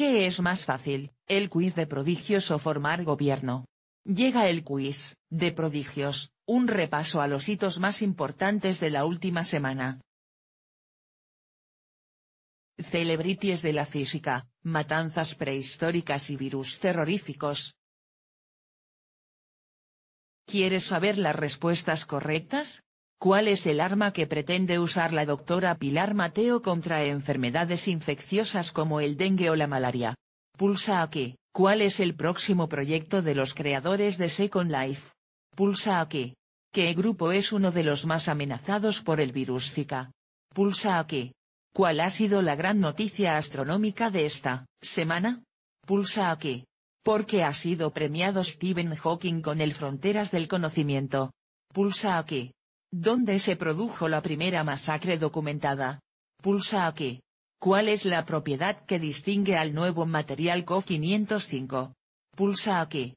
¿Qué es más fácil, el quiz de prodigios o formar gobierno? Llega el quiz, de prodigios, un repaso a los hitos más importantes de la última semana. Celebrities de la física, matanzas prehistóricas y virus terroríficos. ¿Quieres saber las respuestas correctas? ¿Cuál es el arma que pretende usar la doctora Pilar Mateo contra enfermedades infecciosas como el dengue o la malaria? Pulsa aquí. ¿Cuál es el próximo proyecto de los creadores de Second Life? Pulsa aquí. ¿Qué grupo es uno de los más amenazados por el virus Zika? Pulsa aquí. ¿Cuál ha sido la gran noticia astronómica de esta semana? Pulsa aquí. ¿Por qué ha sido premiado Stephen Hawking con el Fronteras del Conocimiento? Pulsa aquí. ¿Dónde se produjo la primera masacre documentada? Pulsa aquí. ¿Cuál es la propiedad que distingue al nuevo material co 505 Pulsa aquí.